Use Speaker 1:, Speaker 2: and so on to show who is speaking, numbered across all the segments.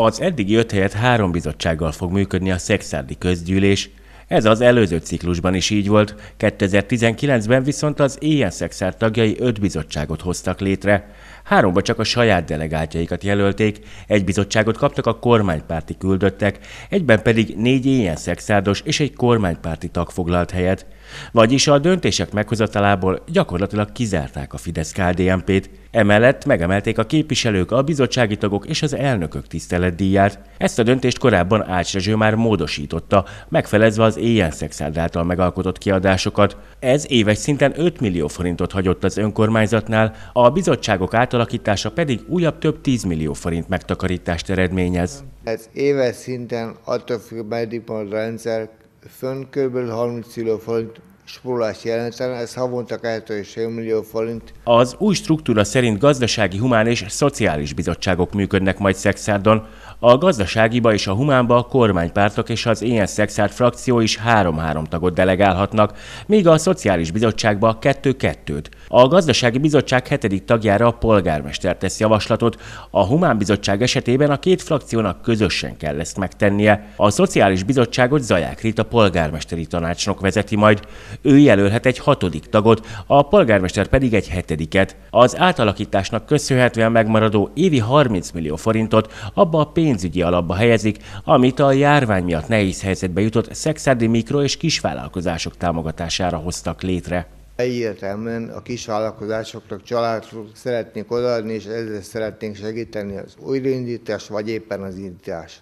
Speaker 1: Az eddigi öt helyett három bizottsággal fog működni a Szexárdi közgyűlés, ez az előző ciklusban is így volt, 2019-ben viszont az éjjel szexár tagjai öt bizottságot hoztak létre háromba csak a saját delegáltjaikat jelölték, egy bizottságot kaptak a kormánypárti küldöttek, egyben pedig négy ilyen szexádos és egy kormánypárti tag foglalt helyet. Vagyis a döntések meghozatalából gyakorlatilag kizárták a fidesz kdmp t Emellett megemelték a képviselők, a bizottsági tagok és az elnökök tiszteletdíját. Ezt a döntést korábban Ács Rezső már módosította, megfelezve az éjjel szexárd által megalkotott kiadásokat. Ez éves szinten 5 millió forintot hagyott az önkormányzatnál, a bizottságok által átalakítása pedig újabb több 10 millió forint megtakarítást eredményez.
Speaker 2: Ez éves szinten attól függ, meddig a rendszer, fönn kb. 30 millió forint spórást jelentene, ez havonta 2,5 millió forint.
Speaker 1: Az új struktúra szerint gazdasági, humán és szociális bizottságok működnek majd Szexárdon. A gazdaságiba és a humánba a kormánypártok és az ilyen Szexárd frakció is három-három tagot delegálhatnak, míg a szociális bizottságba kettő-kettőt. A gazdasági bizottság hetedik tagjára a polgármester tesz javaslatot, a humán bizottság esetében a két frakciónak közösen kell ezt megtennie. A szociális bizottságot Zaják Rita polgármesteri tanácsnok vezeti majd. Ő jelölhet egy hatodik tagot, a polgármester pedig egy hetediket. Az átalakításnak köszönhetően megmaradó évi 30 millió forintot abba a pénzügyi alapba helyezik, amit a járvány miatt nehéz helyzetbe jutott szexádi mikro- és kisvállalkozások támogatására hoztak létre.
Speaker 2: Egyértelműen a kisvállalkozásoknak, családoknak szeretnék odaadni, és ezzel szeretnénk segíteni az újraindítás, vagy éppen az indítás.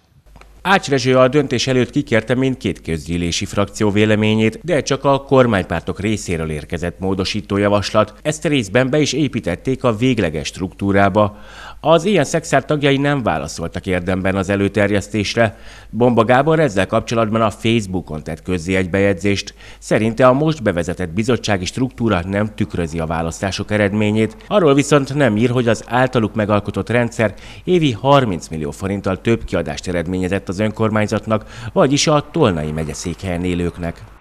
Speaker 1: Ács Rezső a döntés előtt kikérte mindkét két közgyűlési frakció véleményét, de csak a kormánypártok részéről érkezett módosító javaslat. Ezt részben be is építették a végleges struktúrába. Az ilyen szexár tagjai nem válaszoltak érdemben az előterjesztésre. Bomba Gábor ezzel kapcsolatban a Facebookon tett közzé egy bejegyzést. Szerinte a most bevezetett bizottsági struktúra nem tükrözi a választások eredményét, arról viszont nem ír, hogy az általuk megalkotott rendszer évi 30 millió forinttal több kiadást eredményezett az önkormányzatnak, vagyis a Tolnai megyeszékhelyen élőknek.